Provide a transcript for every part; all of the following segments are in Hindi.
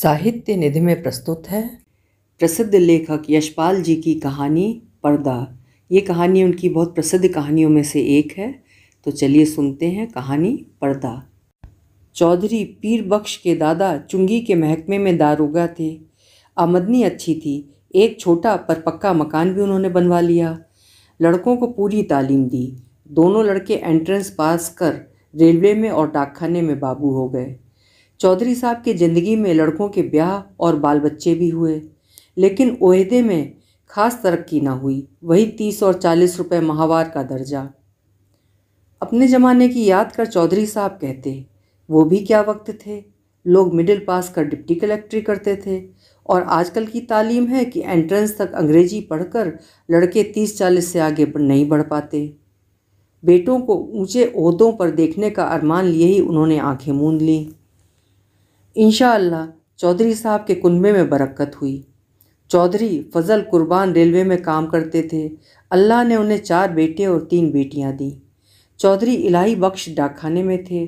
साहित्य निधि में प्रस्तुत है प्रसिद्ध लेखक यशपाल जी की कहानी पर्दा ये कहानी उनकी बहुत प्रसिद्ध कहानियों में से एक है तो चलिए सुनते हैं कहानी पर्दा चौधरी पीर बख्श के दादा चुंगी के महकमे में दारोगा थे आमदनी अच्छी थी एक छोटा पर पक्का मकान भी उन्होंने बनवा लिया लड़कों को पूरी तालीम दी दोनों लड़के एंट्रेंस पास कर रेलवे में और डाकखाने में बाबू हो गए चौधरी साहब की ज़िंदगी में लड़कों के ब्याह और बाल बच्चे भी हुए लेकिन ओहदे में खास तरक्की ना हुई वही तीस और चालीस रुपए माहवार का दर्जा अपने ज़माने की याद कर चौधरी साहब कहते वो भी क्या वक्त थे लोग मिडिल पास कर डिप्टी कलेक्ट्री करते थे और आजकल की तालीम है कि एंट्रेंस तक अंग्रेजी पढ़कर लड़के तीस चालीस से आगे नहीं बढ़ पाते बेटों को ऊंचे ओहदों पर देखने का अरमान लिए ही उन्होंने आंखें मूंद लीं इन चौधरी साहब के कुनबे में बरकत हुई चौधरी फजल कुर्बान रेलवे में काम करते थे अल्लाह ने उन्हें चार बेटे और तीन बेटियां दी चौधरी इलाही बख्श डाकखाने में थे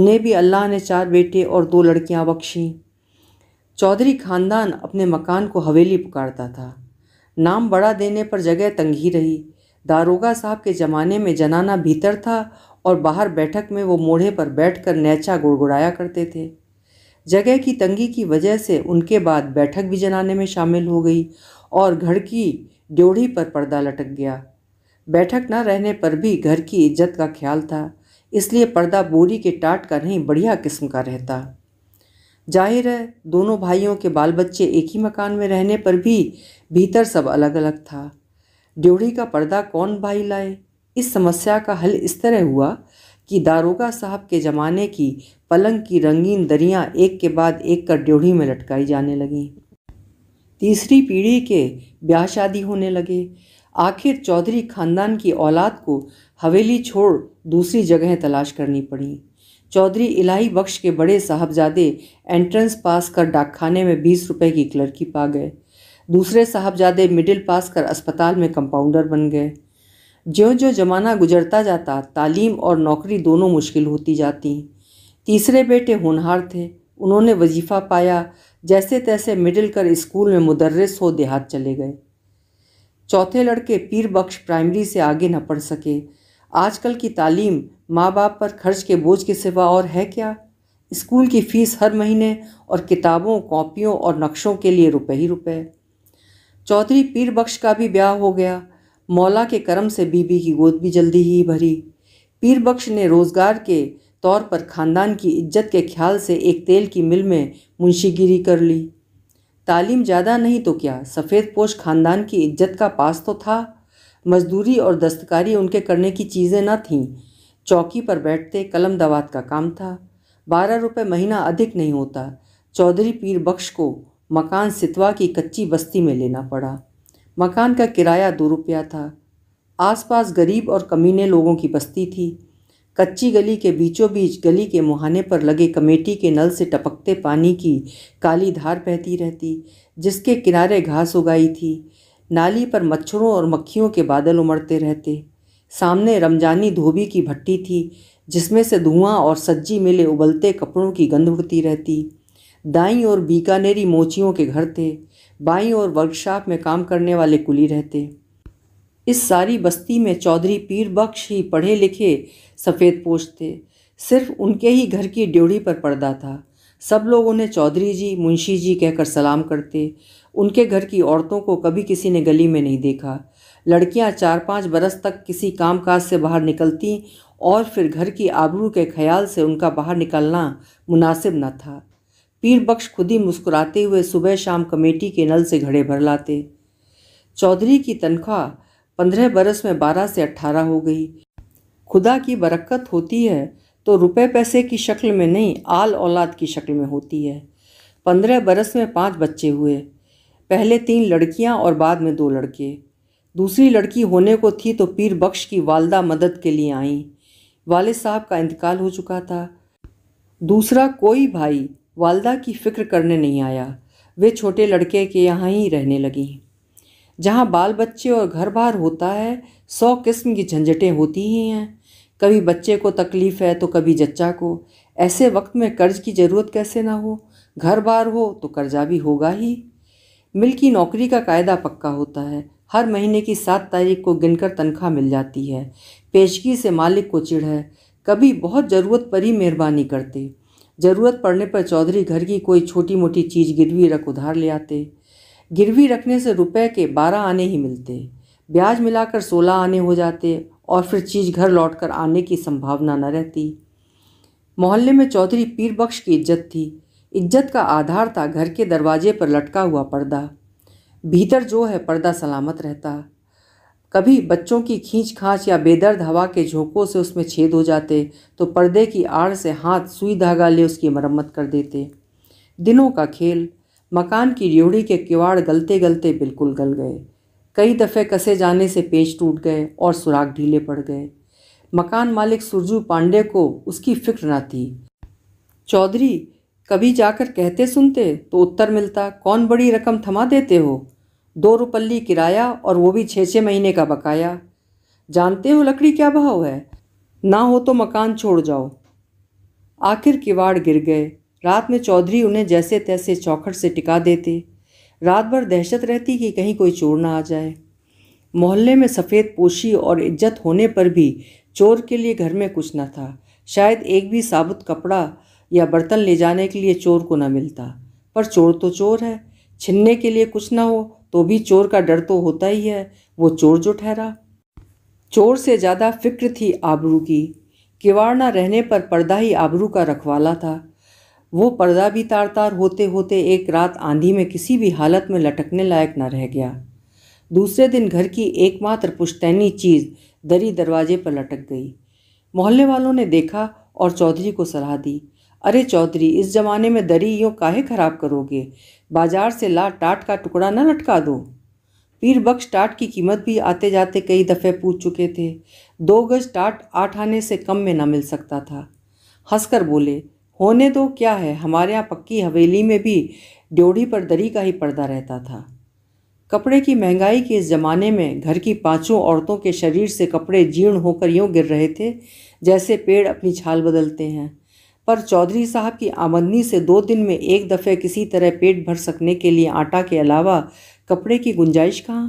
उन्हें भी अल्लाह ने चार बेटे और दो लड़कियां बख्शी चौधरी ख़ानदान अपने मकान को हवेली पुकारता था नाम बड़ा देने पर जगह तंगी रही दारोगा साहब के ज़माने में जनाना भीतर था और बाहर बैठक में वो मोढ़े पर बैठकर नैचा गुड़गुड़ाया करते थे जगह की तंगी की वजह से उनके बाद बैठक भी जलाने में शामिल हो गई और घर की ड्योढ़ी पर पर्दा लटक गया बैठक न रहने पर भी घर की इज्जत का ख्याल था इसलिए पर्दा बोरी के टाट का नहीं बढ़िया किस्म का रहता जाहिर है दोनों भाइयों के बाल बच्चे एक ही मकान में रहने पर भी भीतर सब अलग अलग था ड्योढ़ी का पर्दा कौन भाई लाए इस समस्या का हल इस तरह हुआ कि दारोगा साहब के ज़माने की पलंग की रंगीन दरियां एक के बाद एक कर ड्योढ़ी में लटकाई जाने लगीं तीसरी पीढ़ी के ब्याह शादी होने लगे आखिर चौधरी खानदान की औलाद को हवेली छोड़ दूसरी जगह तलाश करनी पड़ी चौधरी इलाही बख्श के बड़े साहबजादे एंट्रेंस पास कर डाकखाने में बीस रुपए की क्लर्की पा गए दूसरे साहबजादे मिडिल पास कर अस्पताल में कंपाउंडर बन गए जो जो ज़माना गुजरता जाता तालीम और नौकरी दोनों मुश्किल होती जाती तीसरे बेटे होनहार थे उन्होंने वजीफ़ा पाया जैसे तैसे मिडिल कर स्कूल में मुदर्रस हो देहात चले गए चौथे लड़के पीर बख्श प्राइमरी से आगे न पढ़ सके आजकल की तालीम माँ बाप पर खर्च के बोझ के सिवा और है क्या स्कूल की फ़ीस हर महीने और किताबों कॉपियों और नक्शों के लिए रुपये ही रुपये चौधरी पीर बख्श का भी ब्याह हो गया मौला के कर्म से बीबी की गोद भी जल्दी ही भरी पीर बख्श ने रोज़गार के तौर पर ख़ानदान की इज्जत के ख्याल से एक तेल की मिल में मुंशीगिरी कर ली तालीम ज़्यादा नहीं तो क्या सफ़ेद पोश ख़ानदान की इज्जत का पास तो था मजदूरी और दस्तकारी उनके करने की चीज़ें न थीं चौकी पर बैठते कलम दवात का काम था बारह रुपये महीना अधिक नहीं होता चौधरी पीर बख्श को मकान सितवा की कच्ची बस्ती में लेना पड़ा मकान का किराया दो रुपया था आसपास गरीब और कमीने लोगों की बस्ती थी कच्ची गली के बीचों बीच गली के मुहाने पर लगे कमेटी के नल से टपकते पानी की काली धार बहती रहती जिसके किनारे घास उगाई थी नाली पर मच्छरों और मक्खियों के बादल उमड़ते रहते सामने रमजानी धोबी की भट्टी थी जिसमें से धुआं और सज्जी मिले उबलते कपड़ों की गंध उड़ती रहती दाई और बीकानेरी मोचियों के घर थे बाई और वर्कशॉप में काम करने वाले कुली रहते इस सारी बस्ती में चौधरी पीर बख्श ही पढ़े लिखे सफ़ेद पोष थे सिर्फ उनके ही घर की ड्योढ़ी पर पर्दा था सब लोग उन्हें चौधरी जी मुंशी जी कहकर सलाम करते उनके घर की औरतों को कभी किसी ने गली में नहीं देखा लड़कियां चार पाँच बरस तक किसी काम काज से बाहर निकलती और फिर घर की आबरू के ख्याल से उनका बाहर निकलना मुनासिब न था पीर बख्श खुद ही मुस्कुराते हुए सुबह शाम कमेटी के नल से घड़े भर लाते चौधरी की तनख्वाह पंद्रह बरस में बारह से अट्ठारह हो गई खुदा की बरक्क़त होती है तो रुपए पैसे की शक्ल में नहीं आल औलाद की शक्ल में होती है पंद्रह बरस में पांच बच्चे हुए पहले तीन लड़कियां और बाद में दो लड़के दूसरी लड़की होने को थी तो पीर बख्श की वालदा मदद के लिए आईं वाले साहब का इंतकाल हो चुका था दूसरा कोई भाई वालदा की फ़िक्र करने नहीं आया वे छोटे लड़के के यहाँ ही रहने लगी जहाँ बाल बच्चे और घर बार होता है सौ किस्म की झंझटें होती ही हैं कभी बच्चे को तकलीफ़ है तो कभी जच्चा को ऐसे वक्त में कर्ज की ज़रूरत कैसे ना हो घर बार हो तो कर्जा भी होगा ही मिल की नौकरी का कायदा पक्का होता है हर महीने की सात तारीख को गिनकर तनख्वाह मिल जाती है पेशगी से मालिक को चिढ़ है कभी बहुत ज़रूरत पर ही मेहरबानी करते ज़रूरत पड़ने पर चौधरी घर की कोई छोटी मोटी चीज़ गिरवी रख उधार ले आते गिरवी रखने से रुपए के बारह आने ही मिलते ब्याज मिलाकर सोलह आने हो जाते और फिर चीज़ घर लौटकर आने की संभावना न रहती मोहल्ले में चौधरी पीरबख्श की इज्जत थी इज्जत का आधार था घर के दरवाजे पर लटका हुआ पर्दा भीतर जो है पर्दा सलामत रहता कभी बच्चों की खींच खाँच या बेदर्द हवा के झोंकों से उसमें छेद हो जाते तो पर्दे की आड़ से हाथ सुई धागा ले उसकी मरम्मत कर देते दिनों का खेल मकान की रेवड़ी के किवाड़ गलते गलते बिल्कुल गल गए कई दफ़े कसे जाने से पेच टूट गए और सुराख ढीले पड़ गए मकान मालिक सुरजू पांडे को उसकी फिक्र ना थी चौधरी कभी जाकर कहते सुनते तो उत्तर मिलता कौन बड़ी रकम थमा देते हो दो रुपल्ली किराया और वो भी छः छः महीने का बकाया जानते हो लकड़ी क्या भाव है ना हो तो मकान छोड़ जाओ आखिर किवाड़ गिर गए रात में चौधरी उन्हें जैसे तैसे चौखट से टिका देते रात भर दहशत रहती कि कहीं कोई चोर ना आ जाए मोहल्ले में सफ़ेद पोशी और इज्जत होने पर भी चोर के लिए घर में कुछ न था शायद एक भी साबुत कपड़ा या बर्तन ले जाने के लिए चोर को न मिलता पर चोर तो चोर है छिनने के लिए कुछ ना हो तो भी चोर का डर तो होता ही है वो चोर जो ठहरा चोर से ज़्यादा फिक्र थी आबरू की किवाड़ ना रहने पर पर्दा ही आबरू का रखवाला था वो पर्दा भी तार तार होते होते एक रात आंधी में किसी भी हालत में लटकने लायक न रह गया दूसरे दिन घर की एकमात्र पुश्तैनी चीज़ दरी दरवाजे पर लटक गई मोहल्ले वालों ने देखा और चौधरी को सलाह दी अरे चौधरी इस जमाने में दरी यूँ काहे खराब करोगे बाजार से ला टाट का टुकड़ा न लटका दो पीर बख्श टाट की कीमत भी आते जाते कई दफ़े पूछ चुके थे दो गज टाट आठ आने से कम में न मिल सकता था हंसकर बोले होने दो क्या है हमारे यहाँ पक्की हवेली में भी ड्योढ़ी पर दरी का ही पर्दा रहता था कपड़े की महंगाई के इस ज़माने में घर की पांचों औरतों के शरीर से कपड़े जीर्ण होकर यूँ गिर रहे थे जैसे पेड़ अपनी छाल बदलते हैं पर चौधरी साहब की आमदनी से दो दिन में एक दफ़े किसी तरह पेट भर सकने के लिए आटा के अलावा कपड़े की गुंजाइश कहाँ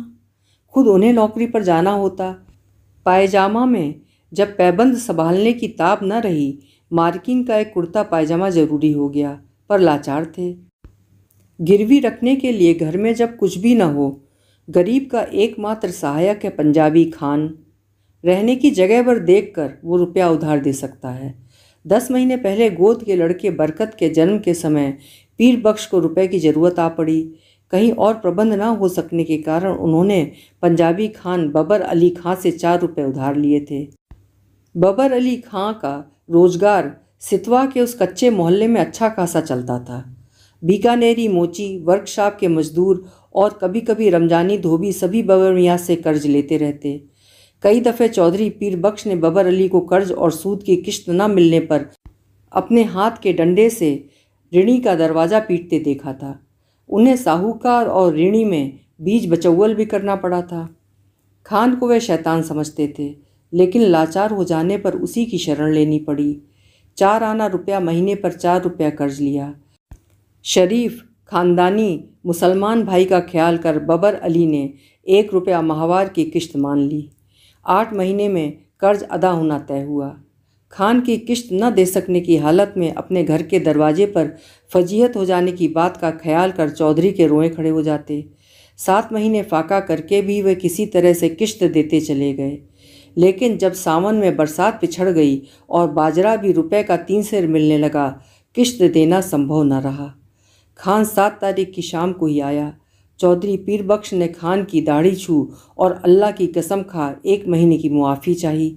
खुद उन्हें नौकरी पर जाना होता पायजामा में जब पैबंद संभालने की ताब न रही मार्किन का एक कुर्ता पायजामा ज़रूरी हो गया पर लाचार थे गिरवी रखने के लिए घर में जब कुछ भी न हो गरीब का एकमात्र सहायक है पंजाबी खान रहने की जगह पर देखकर वो रुपया उधार दे सकता है दस महीने पहले गोद के लड़के बरकत के जन्म के समय पीर बख्श को रुपए की ज़रूरत आ पड़ी कहीं और प्रबंध ना हो सकने के कारण उन्होंने पंजाबी खान बबर अली खां से चार रुपए उधार लिए थे बबर अली खां का रोजगार सितवा के उस कच्चे मोहल्ले में अच्छा खासा चलता था बीकानेरी मोची वर्कशॉप के मजदूर और कभी कभी रमजानी धोबी सभी बबर मियाँ से कर्ज लेते रहते कई दफ़े चौधरी बख्श ने बबर अली को कर्ज और सूद की किश्त न मिलने पर अपने हाथ के डंडे से ऋणी का दरवाज़ा पीटते देखा था उन्हें साहूकार और ऋणी में बीज बचौल भी करना पड़ा था खान को वह शैतान समझते थे लेकिन लाचार हो जाने पर उसी की शरण लेनी पड़ी चार आना रुपया महीने पर चार रुपया कर्ज लिया शरीफ खानदानी मुसलमान भाई का ख्याल कर बबर अली ने एक रुपया माहवार की किश्त मान ली आठ महीने में कर्ज अदा होना तय हुआ खान की किश्त न दे सकने की हालत में अपने घर के दरवाजे पर फजीहत हो जाने की बात का ख्याल कर चौधरी के रोए खड़े हो जाते सात महीने फाका करके भी वे किसी तरह से किश्त देते चले गए लेकिन जब सावन में बरसात पिछड़ गई और बाजरा भी रुपए का तीन सिर मिलने लगा किश्त देना संभव न रहा खान सात तारीख की शाम को ही आया चौधरी पीरबख्श ने खान की दाढ़ी छू और अल्लाह की कसम खा एक महीने की मुआफ़ी चाही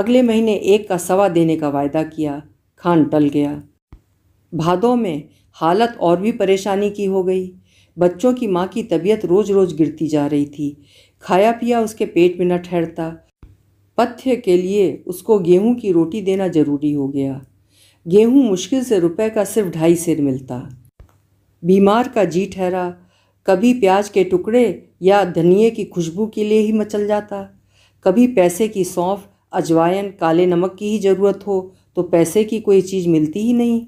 अगले महीने एक का सवा देने का वायदा किया खान टल गया भादों में हालत और भी परेशानी की हो गई बच्चों की माँ की तबीयत रोज़ रोज़ गिरती जा रही थी खाया पिया उसके पेट में न ठहरता पथ्य के लिए उसको गेहूं की रोटी देना जरूरी हो गया गेहूं मुश्किल से रुपए का सिर्फ ढाई सिर मिलता बीमार का जी ठहरा कभी प्याज के टुकड़े या धनिए की खुशबू के लिए ही मचल जाता कभी पैसे की सौंफ अजवाइन काले नमक की ही ज़रूरत हो तो पैसे की कोई चीज़ मिलती ही नहीं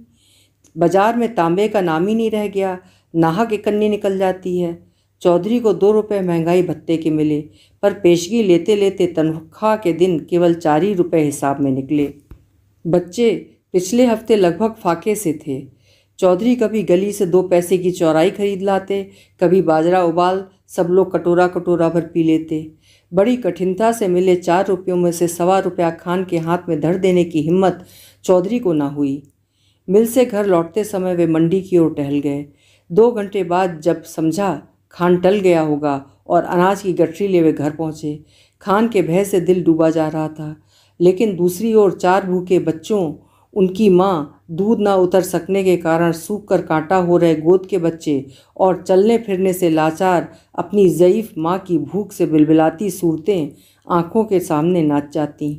बाज़ार में तांबे का नाम ही नहीं रह गया नाहक कन्नी निकल जाती है चौधरी को दो रुपये महंगाई भत्ते के मिले पर पेशगी लेते लेते तनख्वाह के दिन केवल चार ही रुपये हिसाब में निकले बच्चे पिछले हफ्ते लगभग फाके से थे चौधरी कभी गली से दो पैसे की चौराई खरीद लाते कभी बाजरा उबाल सब लोग कटोरा कटोरा भर पी लेते बड़ी कठिनता से मिले चार रुपयों में से सवा रुपया खान के हाथ में धर देने की हिम्मत चौधरी को ना हुई मिल से घर लौटते समय वे मंडी की ओर टहल गए दो घंटे बाद जब समझा खान टल गया होगा और अनाज की गठरी ले वे घर पहुँचे खान के भय से दिल डूबा जा रहा था लेकिन दूसरी ओर चार भूखे बच्चों उनकी माँ दूध ना उतर सकने के कारण सूख कर कांटा हो रहे गोद के बच्चे और चलने फिरने से लाचार अपनी ज़यीफ़ माँ की भूख से बिलबिलाती सूरतें आँखों के सामने नाच जाती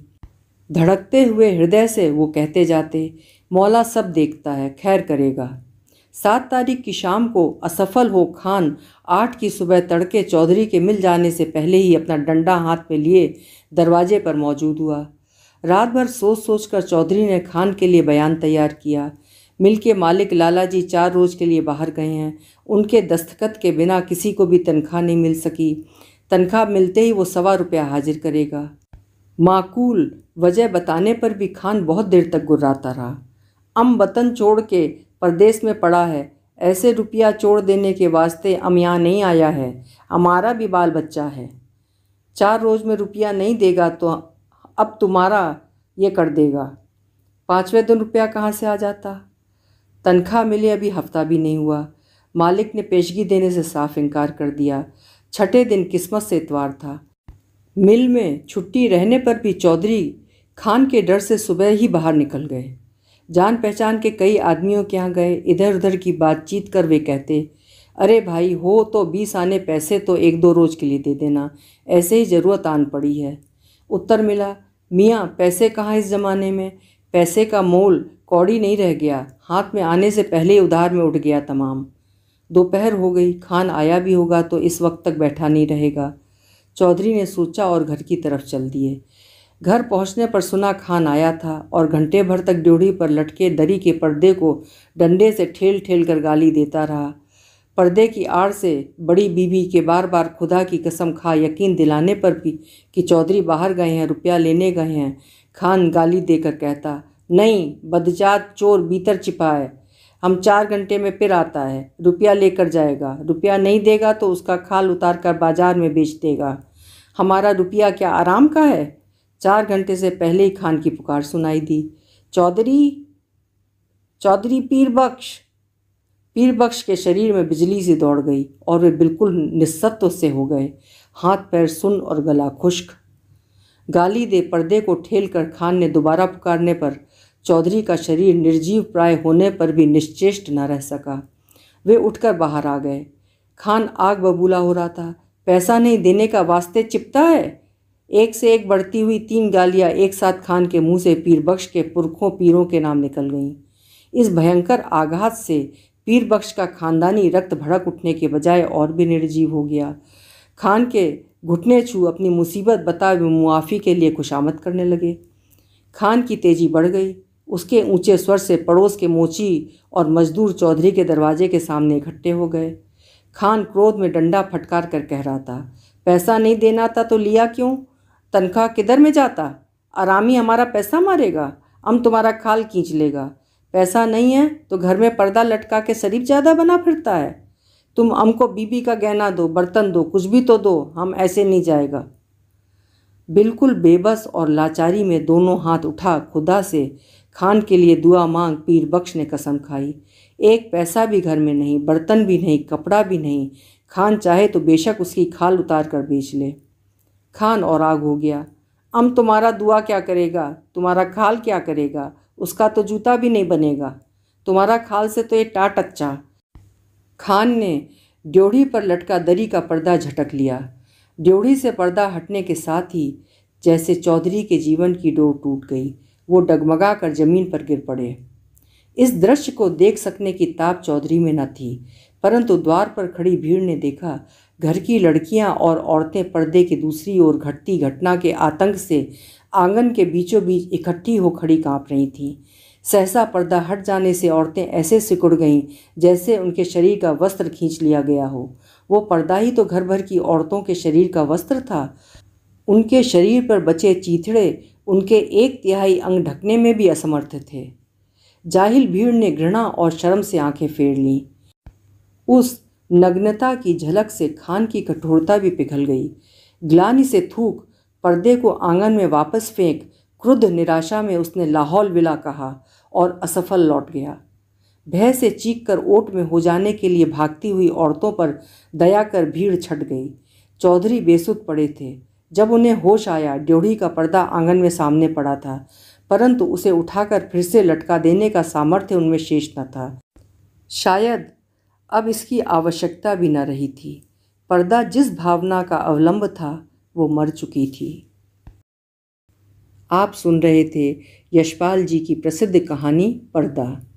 धड़कते हुए हृदय से वो कहते जाते मौला सब देखता है खैर करेगा सात तारीख की शाम को असफल हो खान आठ की सुबह तड़के चौधरी के मिल जाने से पहले ही अपना डंडा हाथ में लिए दरवाजे पर मौजूद हुआ रात भर सोच सोच कर चौधरी ने खान के लिए बयान तैयार किया मिल के मालिक लाला जी चार रोज के लिए बाहर गए हैं उनके दस्तखत के बिना किसी को भी तनख्वाह नहीं मिल सकी तनख्वाह मिलते ही वो सवा रुपया हाजिर करेगा माकूल वजह बताने पर भी खान बहुत देर तक गुर्राता रहा अम वतन छोड़ के परदेश में पड़ा है ऐसे रुपया छोड़ देने के वास्ते अम यहाँ नहीं आया है हमारा भी बाल बच्चा है चार रोज़ में रुपया नहीं देगा तो अब तुम्हारा ये कर देगा पाँचवें दिन रुपया कहाँ से आ जाता तनख्वाह मिले अभी हफ्ता भी नहीं हुआ मालिक ने पेशगी देने से साफ इनकार कर दिया छठे दिन किस्मत से इतवार था मिल में छुट्टी रहने पर भी चौधरी खान के डर से सुबह ही बाहर निकल गए जान पहचान के कई आदमियों के यहाँ गए इधर उधर की बातचीत कर वे कहते अरे भाई हो तो बीस आने पैसे तो एक दो रोज के लिए दे देना ऐसे ही ज़रूरत आन पड़ी है उत्तर मिला मियाँ पैसे कहाँ इस ज़माने में पैसे का मोल कौड़ी नहीं रह गया हाथ में आने से पहले उधार में उठ गया तमाम दोपहर हो गई खान आया भी होगा तो इस वक्त तक बैठा नहीं रहेगा चौधरी ने सोचा और घर की तरफ चल दिए घर पहुंचने पर सुना खान आया था और घंटे भर तक ड्योढ़ी पर लटके दरी के पर्दे को डंडे से ठेल ठेल कर गाली देता रहा पर्दे की आड़ से बड़ी बीवी के बार बार खुदा की कसम खा यकीन दिलाने पर भी कि चौधरी बाहर गए हैं रुपया लेने गए हैं खान गाली देकर कहता नहीं बदजात चोर भीतर छिपा है हम चार घंटे में फिर आता है रुपया लेकर जाएगा रुपया नहीं देगा तो उसका खाल उतार कर बाजार में बेच देगा हमारा रुपया क्या आराम का है चार घंटे से पहले ही खान की पुकार सुनाई दी चौधरी चौधरी पीरबख्श पीरबख्श के शरीर में बिजली सी दौड़ गई और वे बिल्कुल निस्सत्व से हो गए हाथ पैर सुन और गला खुश्क गाली दे पर्दे को ठेल कर खान ने दोबारा पुकारने पर चौधरी का शरीर निर्जीव प्राय होने पर भी निश्चेष्ट न रह सका वे उठकर बाहर आ गए खान आग बबूला हो रहा था पैसा नहीं देने का वास्ते चिपता है एक से एक बढ़ती हुई तीन गालियाँ एक साथ खान के मुंह से पीरबख्श के पुरखों पीरों के नाम निकल गईं इस भयंकर आघात से पीरबख्श का खानदानी रक्त भड़क उठने के बजाय और भी निर्जीव हो गया खान के घुटने छू अपनी मुसीबत बता मुआफ़ी के लिए खुशामद करने लगे खान की तेज़ी बढ़ गई उसके ऊंचे स्वर से पड़ोस के मोची और मजदूर चौधरी के दरवाजे के सामने इकट्ठे हो गए खान क्रोध में डंडा फटकार कर कह रहा था पैसा नहीं देना था तो लिया क्यों तनख्वाह किधर में जाता आरामी हमारा पैसा मारेगा हम तुम्हारा खाल खींच लेगा पैसा नहीं है तो घर में पर्दा लटका के शरीफ ज़्यादा बना फिरता है तुम हमको बीबी का गहना दो बर्तन दो कुछ भी तो दो हम ऐसे नहीं जाएगा बिल्कुल बेबस और लाचारी में दोनों हाथ उठा खुदा से खान के लिए दुआ मांग पीर बख्श ने कसम खाई एक पैसा भी घर में नहीं बर्तन भी नहीं कपड़ा भी नहीं खान चाहे तो बेशक उसकी खाल उतार कर बेच ले खान और आग हो गया हम तुम्हारा दुआ क्या करेगा तुम्हारा खाल क्या करेगा उसका तो जूता भी नहीं बनेगा तुम्हारा खाल से तो ये टाट अच्छा खान ने ड्योढ़ी पर लटका दरी का पर्दा झटक लिया ड्योढ़ी से पर्दा हटने के साथ ही जैसे चौधरी के जीवन की डोर टूट गई वो डगमगा कर जमीन पर गिर पड़े इस दृश्य को देख सकने की ताप चौधरी में न थी परंतु द्वार पर खड़ी भीड़ ने देखा घर की लड़कियां और औरतें पर्दे की दूसरी ओर घटती घटना के आतंक से आंगन के बीचों बीच इकट्ठी हो खड़ी कांप रही थीं सहसा पर्दा हट जाने से औरतें ऐसे सिकुड़ गईं जैसे उनके शरीर का वस्त्र खींच लिया गया हो वो पर्दा ही तो घर भर की औरतों के शरीर का वस्त्र था उनके शरीर पर बचे चीथड़े उनके एक तिहाई अंग ढकने में भी असमर्थ थे जाहिल भीड़ ने घृणा और शर्म से आंखें फेर लीं उस नग्नता की झलक से खान की कठोरता भी पिघल गई ग्लानी से थूक पर्दे को आंगन में वापस फेंक क्रुद्ध निराशा में उसने लाहौल विला कहा और असफल लौट गया भय से चीख कर ओट में हो जाने के लिए भागती हुई औरतों पर दया कर भीड़ छट गई चौधरी बेसुध पड़े थे जब उन्हें होश आया ड्योढ़ी का पर्दा आंगन में सामने पड़ा था परंतु उसे उठाकर फिर से लटका देने का सामर्थ्य उनमें शेष न था शायद अब इसकी आवश्यकता भी न रही थी पर्दा जिस भावना का अवलंब था वो मर चुकी थी आप सुन रहे थे यशपाल जी की प्रसिद्ध कहानी पर्दा